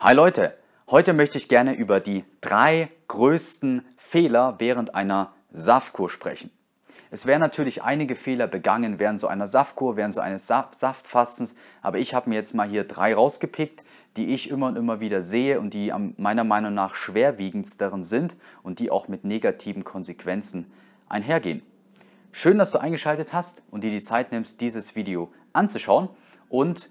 Hi Leute, heute möchte ich gerne über die drei größten Fehler während einer Saftkur sprechen. Es werden natürlich einige Fehler begangen während so einer Saftkur, während so eines Saftfastens, aber ich habe mir jetzt mal hier drei rausgepickt, die ich immer und immer wieder sehe und die meiner Meinung nach schwerwiegendsteren sind und die auch mit negativen Konsequenzen einhergehen. Schön, dass du eingeschaltet hast und dir die Zeit nimmst, dieses Video anzuschauen und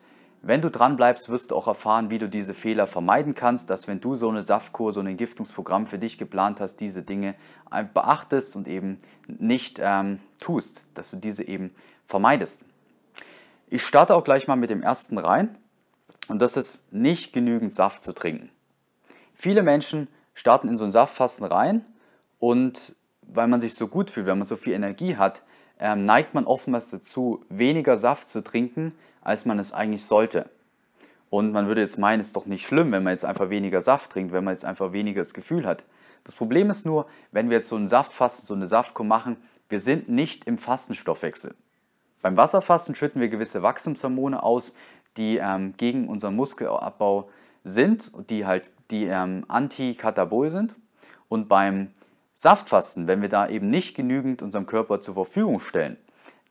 wenn du dran bleibst, wirst du auch erfahren, wie du diese Fehler vermeiden kannst, dass wenn du so eine Saftkur, so ein Entgiftungsprogramm für dich geplant hast, diese Dinge beachtest und eben nicht ähm, tust, dass du diese eben vermeidest. Ich starte auch gleich mal mit dem ersten rein und das ist nicht genügend Saft zu trinken. Viele Menschen starten in so ein Saftfasten rein und weil man sich so gut fühlt, wenn man so viel Energie hat, ähm, neigt man oftmals dazu, weniger Saft zu trinken, als man es eigentlich sollte. Und man würde jetzt meinen, es ist doch nicht schlimm, wenn man jetzt einfach weniger Saft trinkt, wenn man jetzt einfach weniger das Gefühl hat. Das Problem ist nur, wenn wir jetzt so einen Saftfasten, so eine Saftkur machen, wir sind nicht im Fastenstoffwechsel. Beim Wasserfasten schütten wir gewisse Wachstumshormone aus, die ähm, gegen unseren Muskelabbau sind, die halt die ähm, Antikatabol sind. Und beim Saftfasten, wenn wir da eben nicht genügend unserem Körper zur Verfügung stellen,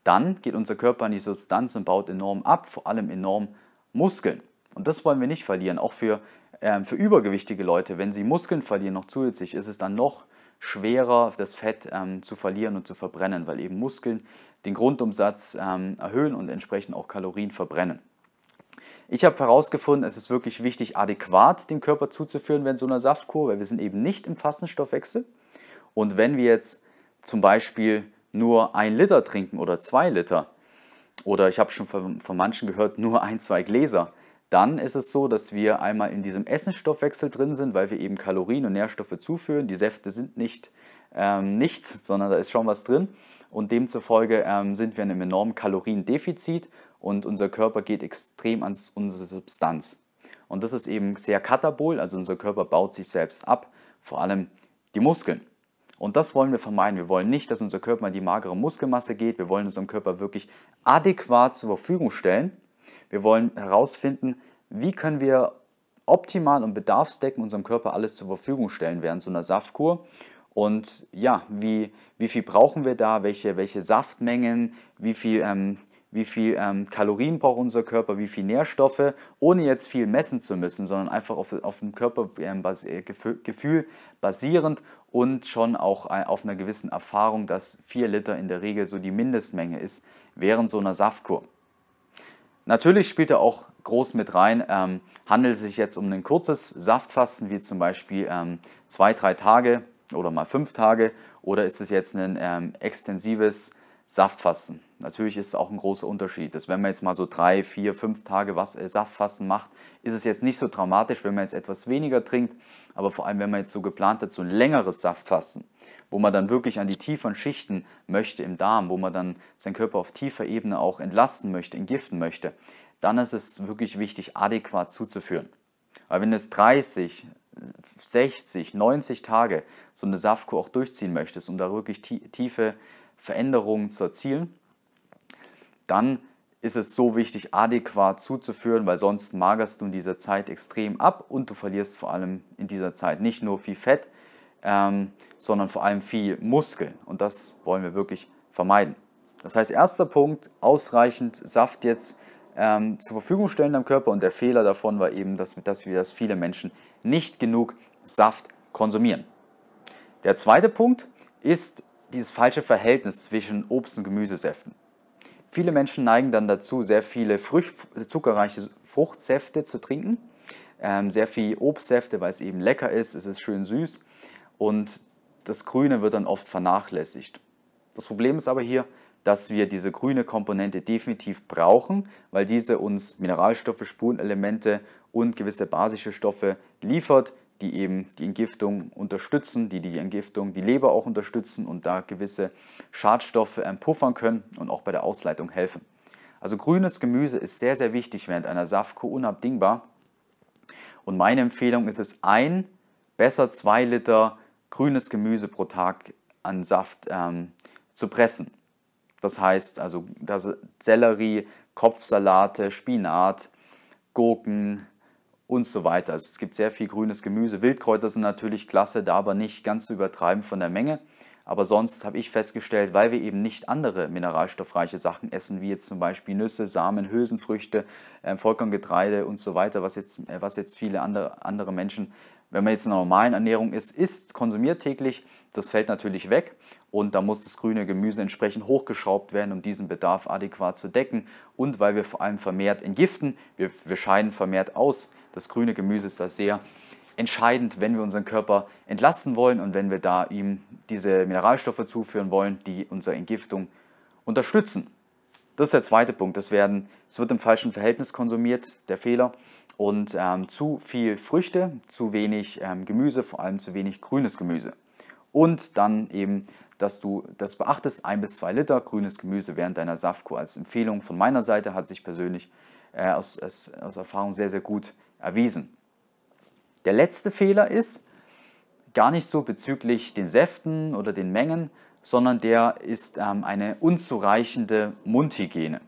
dann geht unser Körper an die Substanz und baut enorm ab, vor allem enorm Muskeln. Und das wollen wir nicht verlieren. Auch für, ähm, für übergewichtige Leute, wenn sie Muskeln verlieren, noch zusätzlich, ist es dann noch schwerer, das Fett ähm, zu verlieren und zu verbrennen, weil eben Muskeln den Grundumsatz ähm, erhöhen und entsprechend auch Kalorien verbrennen. Ich habe herausgefunden, es ist wirklich wichtig, adäquat dem Körper zuzuführen während so einer Saftkur, weil wir sind eben nicht im Fastenstoffwechsel. Und wenn wir jetzt zum Beispiel nur ein Liter trinken oder zwei Liter oder ich habe schon von, von manchen gehört, nur ein, zwei Gläser, dann ist es so, dass wir einmal in diesem Essensstoffwechsel drin sind, weil wir eben Kalorien und Nährstoffe zuführen. Die Säfte sind nicht ähm, nichts, sondern da ist schon was drin. Und demzufolge ähm, sind wir in einem enormen Kaloriendefizit und unser Körper geht extrem an unsere Substanz. Und das ist eben sehr katabol, also unser Körper baut sich selbst ab, vor allem die Muskeln. Und das wollen wir vermeiden. Wir wollen nicht, dass unser Körper in die magere Muskelmasse geht. Wir wollen unserem Körper wirklich adäquat zur Verfügung stellen. Wir wollen herausfinden, wie können wir optimal und bedarfsdeckend unserem Körper alles zur Verfügung stellen während so einer Saftkur. Und ja, wie, wie viel brauchen wir da? Welche, welche Saftmengen? Wie viel ähm, wie viel ähm, Kalorien braucht unser Körper, wie viel Nährstoffe, ohne jetzt viel messen zu müssen, sondern einfach auf, auf dem Körpergefühl ähm, äh, basierend und schon auch äh, auf einer gewissen Erfahrung, dass 4 Liter in der Regel so die Mindestmenge ist während so einer Saftkur. Natürlich spielt er auch groß mit rein, ähm, handelt es sich jetzt um ein kurzes Saftfasten, wie zum Beispiel 2-3 ähm, drei Tage oder mal 5 Tage, oder ist es jetzt ein ähm, extensives Saftfassen. Natürlich ist es auch ein großer Unterschied, dass wenn man jetzt mal so drei, vier, fünf Tage was, äh, Saftfasten macht, ist es jetzt nicht so dramatisch, wenn man jetzt etwas weniger trinkt, aber vor allem, wenn man jetzt so geplant hat, so ein längeres Saftfassen, wo man dann wirklich an die tieferen Schichten möchte im Darm, wo man dann seinen Körper auf tiefer Ebene auch entlasten möchte, entgiften möchte, dann ist es wirklich wichtig, adäquat zuzuführen. Weil wenn es 30, 60, 90 Tage so eine Saftkur auch durchziehen möchtest und da wirklich tiefe Veränderungen zu erzielen, dann ist es so wichtig, adäquat zuzuführen, weil sonst magerst du in dieser Zeit extrem ab und du verlierst vor allem in dieser Zeit nicht nur viel Fett, ähm, sondern vor allem viel Muskel. Und das wollen wir wirklich vermeiden. Das heißt, erster Punkt, ausreichend Saft jetzt ähm, zur Verfügung stellen am Körper. Und der Fehler davon war eben, dass, dass, wir, dass viele Menschen nicht genug Saft konsumieren. Der zweite Punkt ist dieses falsche Verhältnis zwischen Obst- und Gemüsesäften. Viele Menschen neigen dann dazu, sehr viele Frucht, zuckerreiche Fruchtsäfte zu trinken, ähm, sehr viel Obstsäfte, weil es eben lecker ist, es ist schön süß und das Grüne wird dann oft vernachlässigt. Das Problem ist aber hier, dass wir diese grüne Komponente definitiv brauchen, weil diese uns Mineralstoffe, Spurenelemente und gewisse basische Stoffe liefert, die eben die Entgiftung unterstützen, die die Entgiftung, die Leber auch unterstützen und da gewisse Schadstoffe puffern können und auch bei der Ausleitung helfen. Also grünes Gemüse ist sehr, sehr wichtig während einer Saftkur, unabdingbar. Und meine Empfehlung ist es, ein, besser zwei Liter grünes Gemüse pro Tag an Saft ähm, zu pressen. Das heißt also, dass Sellerie, Kopfsalate, Spinat, Gurken, und so weiter. Also es gibt sehr viel grünes Gemüse. Wildkräuter sind natürlich klasse, da aber nicht ganz zu übertreiben von der Menge. Aber sonst habe ich festgestellt, weil wir eben nicht andere mineralstoffreiche Sachen essen, wie jetzt zum Beispiel Nüsse, Samen, Hülsenfrüchte, äh, Vollkorngetreide und so weiter, was jetzt, äh, was jetzt viele andere, andere Menschen, wenn man jetzt in einer normalen Ernährung ist, isst, konsumiert täglich, das fällt natürlich weg. Und da muss das grüne Gemüse entsprechend hochgeschraubt werden, um diesen Bedarf adäquat zu decken. Und weil wir vor allem vermehrt entgiften, wir, wir scheiden vermehrt aus, das grüne Gemüse ist da sehr entscheidend, wenn wir unseren Körper entlasten wollen und wenn wir da ihm diese Mineralstoffe zuführen wollen, die unsere Entgiftung unterstützen. Das ist der zweite Punkt. Das, das wird im falschen Verhältnis konsumiert, der Fehler. Und ähm, zu viel Früchte, zu wenig ähm, Gemüse, vor allem zu wenig grünes Gemüse. Und dann eben, dass du das beachtest, ein bis zwei Liter grünes Gemüse während deiner Saftkur. Als Empfehlung von meiner Seite hat sich persönlich äh, aus, aus, aus Erfahrung sehr, sehr gut erwiesen. Der letzte Fehler ist gar nicht so bezüglich den Säften oder den Mengen, sondern der ist ähm, eine unzureichende Mundhygiene.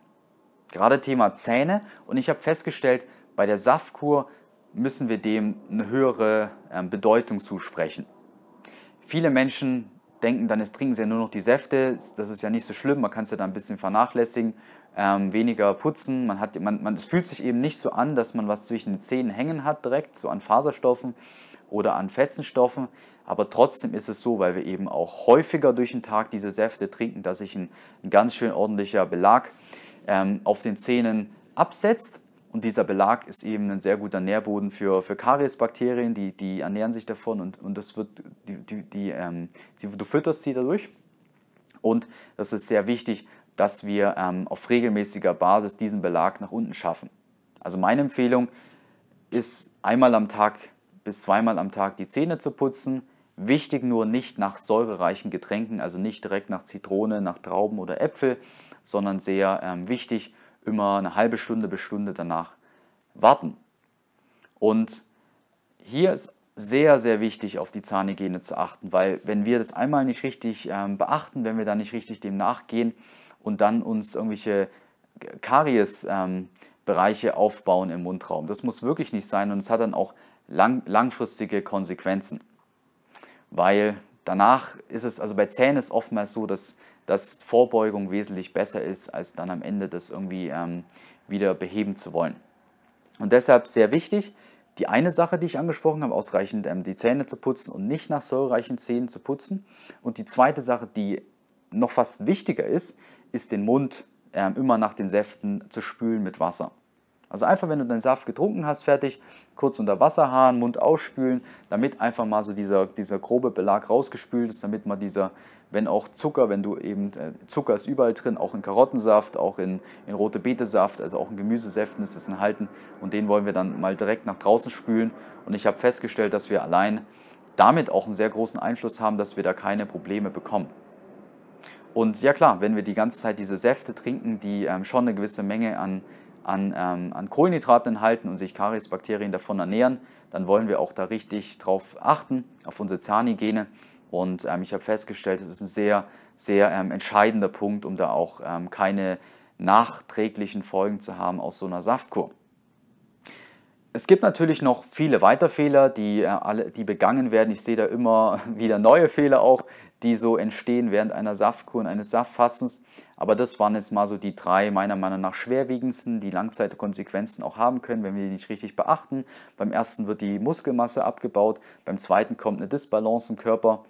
Gerade Thema Zähne und ich habe festgestellt, bei der Saftkur müssen wir dem eine höhere ähm, Bedeutung zusprechen. Viele Menschen denken, dann ist Trinken sie ja nur noch die Säfte. Das ist ja nicht so schlimm, man kann es ja da ein bisschen vernachlässigen, ähm, weniger putzen. Man hat, man, man, es fühlt sich eben nicht so an, dass man was zwischen den Zähnen hängen hat direkt, so an Faserstoffen oder an festen Stoffen. Aber trotzdem ist es so, weil wir eben auch häufiger durch den Tag diese Säfte trinken, dass sich ein, ein ganz schön ordentlicher Belag ähm, auf den Zähnen absetzt und dieser Belag ist eben ein sehr guter Nährboden für, für Kariesbakterien, die, die ernähren sich davon und, und das wird, die, die, die, ähm, die du fütterst sie dadurch. Und das ist sehr wichtig, dass wir ähm, auf regelmäßiger Basis diesen Belag nach unten schaffen. Also meine Empfehlung ist einmal am Tag bis zweimal am Tag die Zähne zu putzen. Wichtig nur nicht nach säurereichen Getränken, also nicht direkt nach Zitrone, nach Trauben oder Äpfel, sondern sehr ähm, wichtig immer eine halbe Stunde bis Stunde danach warten. Und hier ist sehr, sehr wichtig, auf die Zahnhygiene zu achten, weil wenn wir das einmal nicht richtig ähm, beachten, wenn wir da nicht richtig dem nachgehen und dann uns irgendwelche Kariesbereiche ähm, aufbauen im Mundraum, das muss wirklich nicht sein und es hat dann auch lang, langfristige Konsequenzen, weil danach ist es, also bei Zähnen ist oftmals so, dass dass Vorbeugung wesentlich besser ist, als dann am Ende das irgendwie ähm, wieder beheben zu wollen. Und deshalb sehr wichtig, die eine Sache, die ich angesprochen habe, ausreichend ähm, die Zähne zu putzen und nicht nach säurereichen Zähnen zu putzen. Und die zweite Sache, die noch fast wichtiger ist, ist den Mund ähm, immer nach den Säften zu spülen mit Wasser. Also einfach, wenn du deinen Saft getrunken hast, fertig, kurz unter Wasserhahn, Mund ausspülen, damit einfach mal so dieser, dieser grobe Belag rausgespült ist, damit man dieser, wenn auch Zucker, wenn du eben, äh, Zucker ist überall drin, auch in Karottensaft, auch in, in rote Betesaft, also auch in Gemüsesäften ist es enthalten und den wollen wir dann mal direkt nach draußen spülen und ich habe festgestellt, dass wir allein damit auch einen sehr großen Einfluss haben, dass wir da keine Probleme bekommen. Und ja klar, wenn wir die ganze Zeit diese Säfte trinken, die ähm, schon eine gewisse Menge an, an, ähm, an Kohlenhydraten enthalten und sich Kariesbakterien davon ernähren, dann wollen wir auch da richtig drauf achten, auf unsere Zahnhygiene und ähm, ich habe festgestellt, das ist ein sehr, sehr ähm, entscheidender Punkt, um da auch ähm, keine nachträglichen Folgen zu haben aus so einer Saftkur. Es gibt natürlich noch viele weitere Fehler, die, äh, alle, die begangen werden. Ich sehe da immer wieder neue Fehler auch, die so entstehen während einer Saftkur und eines Saftfassens. Aber das waren jetzt mal so die drei meiner Meinung nach schwerwiegendsten, die Langzeitkonsequenzen auch haben können, wenn wir die nicht richtig beachten. Beim ersten wird die Muskelmasse abgebaut, beim zweiten kommt eine Disbalance im Körper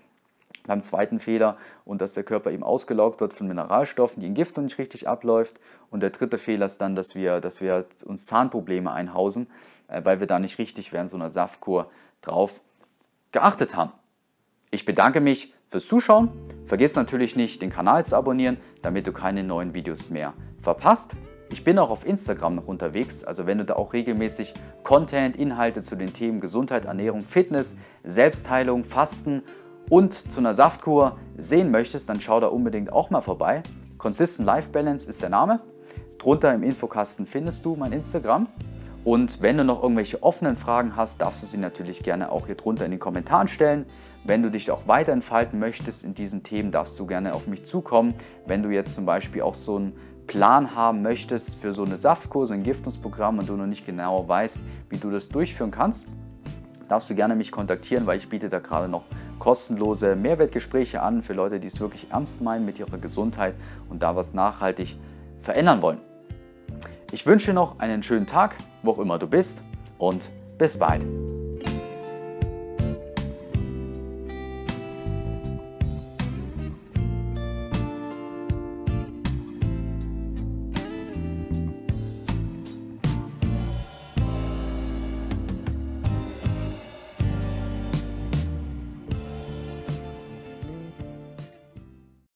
beim zweiten Fehler und dass der Körper eben ausgelaugt wird von Mineralstoffen, die in Entgiftung nicht richtig abläuft. Und der dritte Fehler ist dann, dass wir, dass wir uns Zahnprobleme einhausen, äh, weil wir da nicht richtig während so einer Saftkur drauf geachtet haben. Ich bedanke mich fürs Zuschauen. Vergiss natürlich nicht, den Kanal zu abonnieren, damit du keine neuen Videos mehr verpasst. Ich bin auch auf Instagram noch unterwegs, also wenn du da auch regelmäßig Content, Inhalte zu den Themen Gesundheit, Ernährung, Fitness, Selbstheilung, Fasten und und zu einer Saftkur sehen möchtest, dann schau da unbedingt auch mal vorbei. Consistent Life Balance ist der Name. Drunter im Infokasten findest du mein Instagram. Und wenn du noch irgendwelche offenen Fragen hast, darfst du sie natürlich gerne auch hier drunter in den Kommentaren stellen. Wenn du dich auch weiter entfalten möchtest in diesen Themen, darfst du gerne auf mich zukommen. Wenn du jetzt zum Beispiel auch so einen Plan haben möchtest für so eine Saftkur, so ein Giftungsprogramm und du noch nicht genau weißt, wie du das durchführen kannst, darfst du gerne mich kontaktieren, weil ich biete da gerade noch kostenlose Mehrwertgespräche an für Leute, die es wirklich ernst meinen mit ihrer Gesundheit und da was nachhaltig verändern wollen. Ich wünsche noch einen schönen Tag, wo auch immer du bist und bis bald.